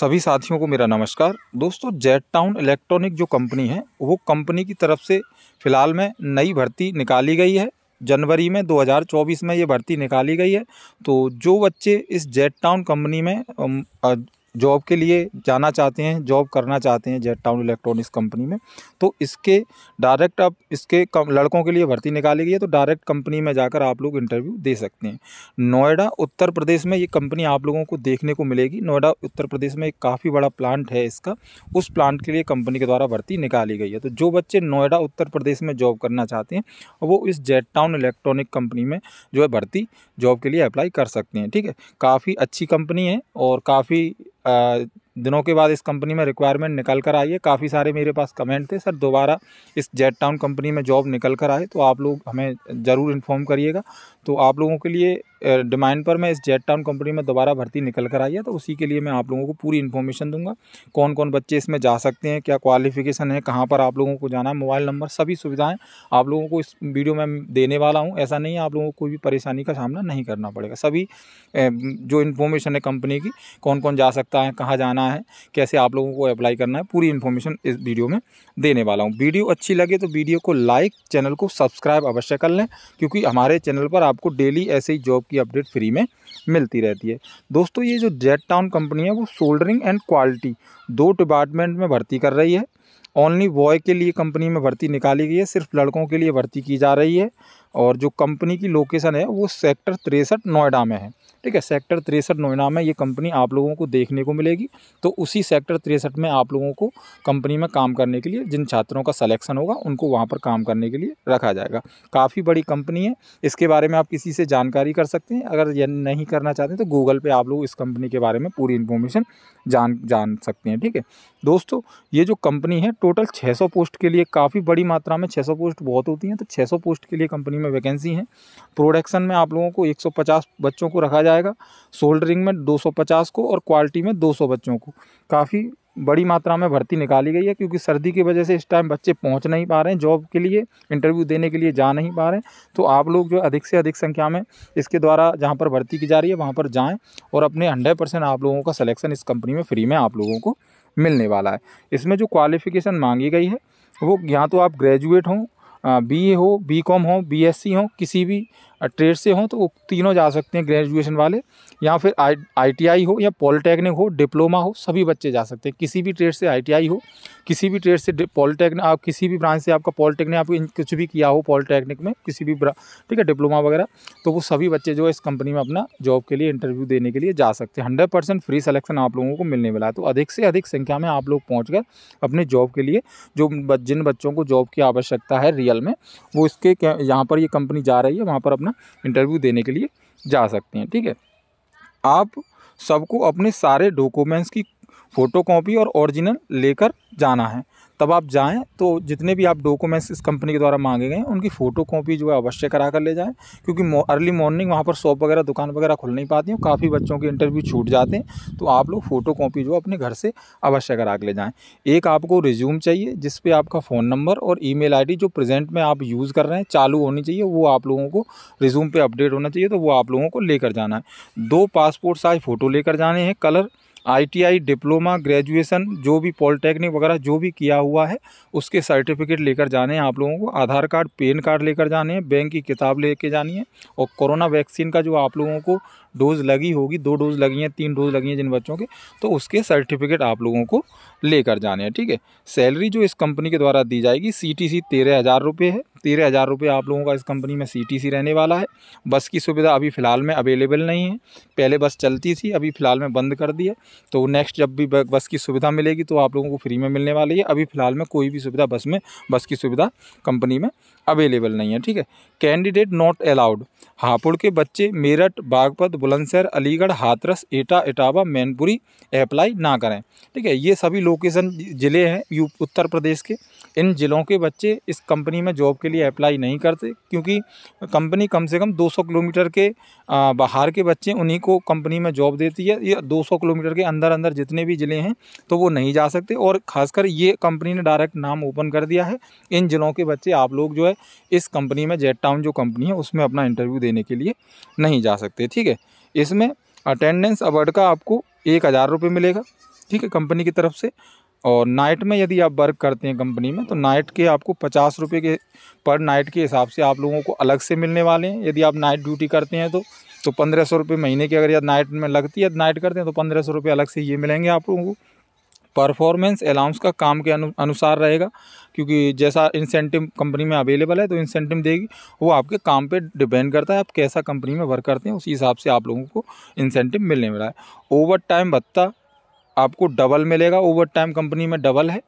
सभी साथियों को मेरा नमस्कार दोस्तों जेट टाउन इलेक्ट्रॉनिक जो कंपनी है वो कंपनी की तरफ से फ़िलहाल में नई भर्ती निकाली गई है जनवरी में 2024 में ये भर्ती निकाली गई है तो जो बच्चे इस जेट टाउन कंपनी में जॉब के लिए जाना चाहते हैं जॉब करना चाहते हैं जेट टाउन इलेक्ट्रॉनिक्स कंपनी में तो इसके डायरेक्ट आप इसके कम, लड़कों के लिए भर्ती निकाली गई है तो डायरेक्ट कंपनी में जाकर आप लोग इंटरव्यू दे सकते हैं नोएडा उत्तर प्रदेश में ये कंपनी आप लोगों को देखने को मिलेगी नोएडा उत्तर प्रदेश में एक काफ़ी बड़ा प्लांट है इसका उस प्लांट के लिए कंपनी के द्वारा भर्ती निकाली गई है तो जो बच्चे नोएडा उत्तर प्रदेश में जॉब करना चाहते हैं वो इस जेट टाउन इलेक्ट्रॉनिक कंपनी में जो है भर्ती जॉब के लिए अप्लाई कर सकते हैं ठीक है काफ़ी अच्छी कंपनी है और काफ़ी 呃。दिनों के बाद इस कंपनी में रिक्वायरमेंट निकल कर आई है काफ़ी सारे मेरे पास कमेंट थे सर दोबारा इस जेट टाउन कंपनी में जॉब निकल कर आए तो आप लोग हमें ज़रूर इन्फॉर्म करिएगा तो आप लोगों के लिए डिमांड पर मैं इस जेट टाउन कंपनी में दोबारा भर्ती निकल कर आई है तो उसी के लिए मैं आप लोगों को पूरी इन्फॉर्मेशन दूंगा कौन कौन बच्चे इसमें जा सकते हैं क्या क्वालिफिकेशन है कहाँ पर आप लोगों को जाना है मोबाइल नंबर सभी सुविधाएँ आप लोगों को इस वीडियो में देने वाला हूँ ऐसा नहीं है आप लोगों को कोई भी परेशानी का सामना नहीं करना पड़ेगा सभी जो इन्फॉर्मेशन है कंपनी की कौन कौन जा सकता है कहाँ जाना करना है कैसे आप लोगों को अप्लाई करना है पूरी इन्फॉर्मेशन इस वीडियो में देने वाला हूँ वीडियो अच्छी लगे तो वीडियो को लाइक चैनल को सब्सक्राइब अवश्य कर लें क्योंकि हमारे चैनल पर आपको डेली ऐसे ही जॉब की अपडेट फ्री में मिलती रहती है दोस्तों ये जो जेट टाउन कंपनी है वो सोल्डरिंग एंड क्वालिटी दो डिपार्टमेंट में भर्ती कर रही है ओनली बॉय के लिए कंपनी में भर्ती निकाली गई है सिर्फ लड़कों के लिए भर्ती की जा रही है और जो कंपनी की लोकेशन है वो सेक्टर तिरसठ नोएडा में है ठीक है सेक्टर तिरसठ नोएडा में ये कंपनी आप लोगों को देखने को मिलेगी तो उसी सेक्टर तिरसठ में आप लोगों को कंपनी में काम करने के लिए जिन छात्रों का सलेक्शन होगा उनको वहाँ पर काम करने के लिए रखा जाएगा काफ़ी बड़ी कंपनी है इसके बारे में आप किसी से जानकारी कर सकते हैं अगर ये नहीं करना चाहते तो गूगल पर आप लोग इस कंपनी के बारे में पूरी इन्फॉर्मेशन जान जान सकते हैं ठीक है दोस्तों ये जो कंपनी है टोटल छः पोस्ट के लिए काफ़ी बड़ी मात्रा में छः पोस्ट बहुत होती हैं तो छः पोस्ट के लिए कंपनी में वैकेंसी है प्रोडक्शन में आप लोगों को एक बच्चों को रखा जाए जाएगा सोल्डरिंग में 250 को और क्वालिटी में 200 बच्चों को काफ़ी बड़ी मात्रा में भर्ती निकाली गई है क्योंकि सर्दी की वजह से इस टाइम बच्चे पहुंच नहीं पा रहे हैं जॉब के लिए इंटरव्यू देने के लिए जा नहीं पा रहे हैं तो आप लोग जो अधिक से अधिक संख्या में इसके द्वारा जहां पर भर्ती की जा रही है वहां पर जाएं और अपने हंड्रेड परसेंट आप लोगों का सलेक्शन इस कंपनी में फ्री में आप लोगों को मिलने वाला है इसमें जो क्वालिफ़िकेशन मांगी गई है वो या तो आप ग्रेजुएट हों बी हो बी कॉम हो बी एस सी हो किसी भी ट्रेड से हो तो वो तीनों जा सकते हैं ग्रेजुएशन वाले या फिर आई आई टी आई हो या पॉलिटेक्निक हो डिप्लोमा हो सभी बच्चे जा सकते हैं किसी भी ट्रेड से आई टी आई हो किसी भी ट्रेड से पॉलिटेक्निक आप किसी भी ब्रांच से आपका पॉलिटेक्निक आप कुछ भी किया हो पॉलिटेक्निक में किसी भी ठीक है डिप्लोमा वगैरह तो वो सभी बच्चे जो है इस कंपनी में अपना जॉब के लिए इंटरव्यू देने के लिए जा सकते हैं हंड्रेड परसेंट फ्री सेलेक्शन आप लोगों को मिलने वाला है तो अधिक से अधिक संख्या में आप लोग पहुँच अपने जॉब के लिए जो जिन बच्चों को जॉब की आवश्यकता है रिया रियल में वो इसके यहाँ पर ये कंपनी जा रही है वहाँ पर अपना इंटरव्यू देने के लिए जा सकते हैं ठीक है आप सबको अपने सारे डॉक्यूमेंट्स की फ़ोटो कॉपी और ओरिजिनल लेकर जाना है तब आप जाएँ तो जितने भी आप डॉक्यूमेंट्स इस कंपनी के द्वारा मांगे गए उनकी फ़ोटो कॉपी जो है अवश्य करा कर ले जाएँ क्योंकि अर्ली मॉर्निंग वहाँ पर शॉप वगैरह दुकान वगैरह खुल नहीं पाती हैं काफ़ी बच्चों के इंटरव्यू छूट जाते हैं तो आप लोग फ़ोटो कॉपी जो है अपने घर से अवश्य करा कर ले जाएँ एक आपको रिज्यूम चाहिए जिस पर आपका फ़ोन नंबर और ई मेल जो प्रेजेंट में आप यूज़ कर रहे हैं चालू होनी चाहिए वो आप लोगों को रिज्यूम पर अपडेट होना चाहिए तो वो आप लोगों को लेकर जाना है दो पासपोर्ट साइज़ फ़ोटो लेकर जाने हैं कलर आईटीआई डिप्लोमा ग्रेजुएशन जो भी पॉलिटेक्निक वगैरह जो भी किया हुआ है उसके सर्टिफिकेट लेकर जाने हैं आप लोगों को आधार कार्ड पेन कार्ड लेकर जाने हैं बैंक की किताब कर जानी है और कोरोना वैक्सीन का जो आप लोगों को डोज़ लगी होगी दो डोज़ लगी हैं तीन डोज़ लगी हैं जिन बच्चों के तो उसके सर्टिफिकेट आप लोगों को लेकर जाने हैं ठीक है सैलरी जो इस कंपनी के द्वारा दी जाएगी सी टी सी तेरह हज़ार रुपये है तेरह हज़ार रुपये आप लोगों का इस कंपनी में सीटीसी रहने वाला है बस की सुविधा अभी फ़िलहाल में अवेलेबल नहीं है पहले बस चलती थी अभी फ़िलहाल में बंद कर दी है तो नेक्स्ट जब भी बस की सुविधा मिलेगी तो आप लोगों को फ्री में मिलने वाली है अभी फ़िलहाल में कोई भी सुविधा बस में बस की सुविधा कंपनी में अवेलेबल नहीं है ठीक है कैंडिडेट नॉट अलाउड हापुड़ के बच्चे मेरठ बागपत बुलंदशहर अलीगढ़ हाथरस एटा इटावा मैनपुरी अप्लाई ना करें ठीक है ये सभी लोकेशन ज़िले हैं यू उत्तर प्रदेश के इन ज़िलों के बच्चे इस कंपनी में जॉब के लिए अप्लाई नहीं करते क्योंकि कंपनी कम से कम 200 किलोमीटर के बाहर के बच्चे उन्हीं को कंपनी में जॉब देती है या 200 किलोमीटर के अंदर अंदर जितने भी ज़िले हैं तो वो नहीं जा सकते और ख़ासकर ये कंपनी ने डायरेक्ट नाम ओपन कर दिया है इन ज़िलों के बच्चे आप लोग जो है इस कंपनी में जेट टाउन जो कंपनी है उसमें अपना इंटरव्यू देने के लिए नहीं जा सकते ठीक है इसमें अटेंडेंस अवार्ड का आपको एक हज़ार रुपये मिलेगा ठीक है कंपनी की तरफ से और नाइट में यदि आप वर्क करते हैं कंपनी में तो नाइट के आपको पचास रुपये के पर नाइट के हिसाब से आप लोगों को अलग से मिलने वाले हैं यदि आप नाइट ड्यूटी करते हैं तो तो पंद्रह सौ रुपये महीने की अगर यदि नाइट में लगती है नाइट करते हैं तो पंद्रह सौ रुपये अलग से ये मिलेंगे आप लोगों को परफॉर्मेंस अलाउंस का काम के अनु, अनुसार रहेगा क्योंकि जैसा इंसेंटिव कंपनी में अवेलेबल है तो इंसेंटिव देगी वो आपके काम पे डिपेंड करता है आप कैसा कंपनी में वर्क करते हैं उसी हिसाब से आप लोगों को इंसेंटिव मिलने वाला है ओवर टाइम भत्ता आपको डबल मिलेगा ओवर टाइम कंपनी में डबल है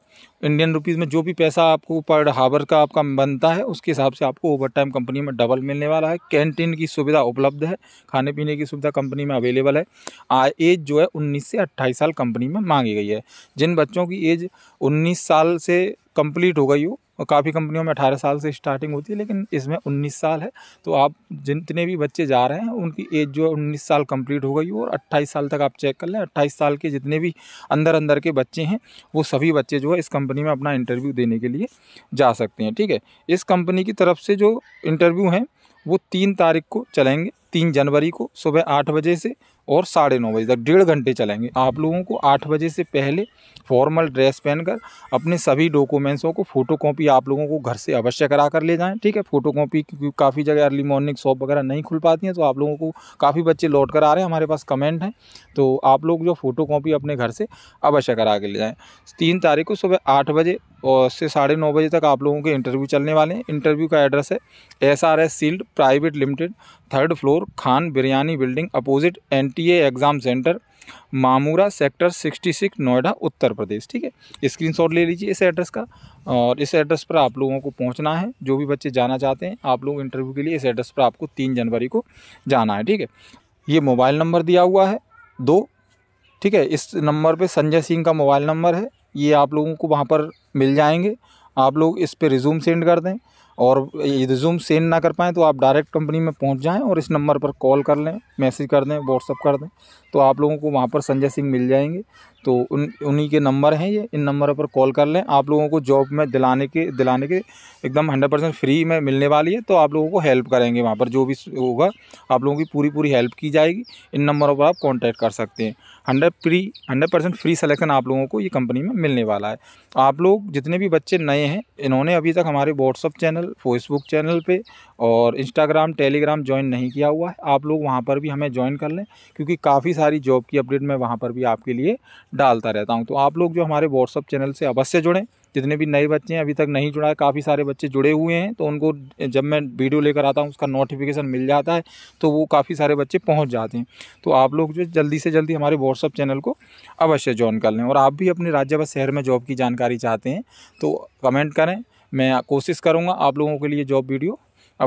इंडियन रुपीज़ में जो भी पैसा आपको पर हावर का आपका बनता है उसके हिसाब से आपको ओवर टाइम कंपनी में डबल मिलने वाला है कैंटीन की सुविधा उपलब्ध है खाने पीने की सुविधा कंपनी में अवेलेबल है आ, एज जो है 19 से 28 साल कंपनी में मांगी गई है जिन बच्चों की एज 19 साल से कंप्लीट हो गई हो और काफ़ी कंपनियों में अठारह साल से स्टार्टिंग होती है लेकिन इसमें उन्नीस साल है तो आप जितने भी बच्चे जा रहे हैं उनकी एज जो है उन्नीस साल कंप्लीट हो गई और अट्ठाईस साल तक आप चेक कर लें अट्ठाईस साल के जितने भी अंदर अंदर के बच्चे हैं वो सभी बच्चे जो है इस कंपनी में अपना इंटरव्यू देने के लिए जा सकते हैं ठीक है इस कंपनी की तरफ से जो इंटरव्यू हैं वो तीन तारीख को चलेंगे तीन जनवरी को सुबह आठ बजे से और साढ़े नौ बजे तक डेढ़ घंटे चलेंगे आप लोगों को आठ बजे से पहले फॉर्मल ड्रेस पहनकर अपने सभी डॉक्यूमेंट्सों को फोटो कॉपी आप लोगों को घर से अवश्य करा कर ले जाएँ ठीक है फोटो कॉपी क्योंकि काफ़ी जगह अर्ली मॉर्निंग शॉप वगैरह नहीं खुल पाती हैं तो आप लोगों को काफ़ी बच्चे लौट कर आ रहे हैं हमारे पास कमेंट हैं तो आप लोग जो फोटो कॉपी अपने घर से अवश्य करा के ले जाएँ तीन तारीख को सुबह आठ बजे और से साढ़े नौ बजे तक आप लोगों के इंटरव्यू चलने वाले हैं इंटरव्यू का एड्रेस है S R S sealed private limited third floor Khan Biryani building opposite N T exam centre Mamura sector 66 Noida Uttar Pradesh ठीक है स्क्रीनशॉट ले लीजिए इस एड्रेस का और इस एड्रेस पर आप लोगों को पहुंचना है जो भी बच्चे जाना चाहते हैं आप लोग इंटरव्यू के लिए इस एड्रेस पर आपको तीन जनवरी को जाना है ठीक है ये मोबाइल नंबर दिया हुआ है दो ठीक है इस नंबर पर संजय सिंह का मोबाइल नंबर है ये आप लोगों को वहाँ पर मिल जाएंगे आप लोग इस पर रिज्यूम सेंड कर दें और रिज्यूम सेंड ना कर पाएँ तो आप डायरेक्ट कंपनी में पहुँच जाएँ और इस नंबर पर कॉल कर लें मैसेज कर दें व्हाट्सअप कर दें तो आप लोगों को वहाँ पर संजय सिंह मिल जाएंगे तो उन उन्हीं के नंबर हैं ये इन नंबर पर कॉल कर लें आप लोगों को जॉब में दिलाने के दिलाने के एकदम हंड्रेड परसेंट फ्री में मिलने वाली है तो आप लोगों को हेल्प करेंगे वहाँ पर जो भी होगा आप लोगों की पूरी पूरी हेल्प की जाएगी इन नंबरों पर आप कॉन्टैक्ट कर सकते हैं hundred free hundred percent free selection आप लोगों को ये कंपनी में मिलने वाला है आप लोग जितने भी बच्चे नए हैं इन्होंने अभी तक हमारे व्हाट्सअप चैनल फेसबुक चैनल पर और इंस्टाग्राम टेलीग्राम ज्वाइन नहीं किया हुआ है आप लोग वहाँ पर भी हमें ज्वाइन कर लें क्योंकि काफ़ी सारे सारी जॉब की अपडेट मैं वहाँ पर भी आपके लिए डालता रहता हूँ तो आप लोग जो हमारे व्हाट्सअप चैनल से अवश्य जुड़ें जितने भी नए बच्चे हैं अभी तक नहीं जुड़ा है काफ़ी सारे बच्चे जुड़े हुए हैं तो उनको जब मैं वीडियो लेकर आता हूँ उसका नोटिफिकेशन मिल जाता है तो वो काफ़ी सारे बच्चे पहुँच जाते हैं तो आप लोग जो जल्दी से जल्दी हमारे व्हाट्सअप चैनल को अवश्य ज्वाइन कर लें और आप भी अपने राज्य व शहर में जॉब की जानकारी चाहते हैं तो कमेंट करें मैं कोशिश करूँगा आप लोगों के लिए जॉब वीडियो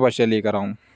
अवश्य लेकर आऊँ